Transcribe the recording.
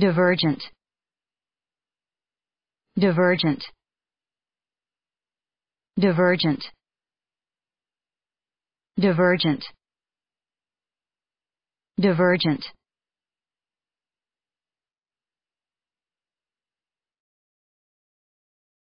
Divergent. Divergent. Divergent. Divergent. Divergent.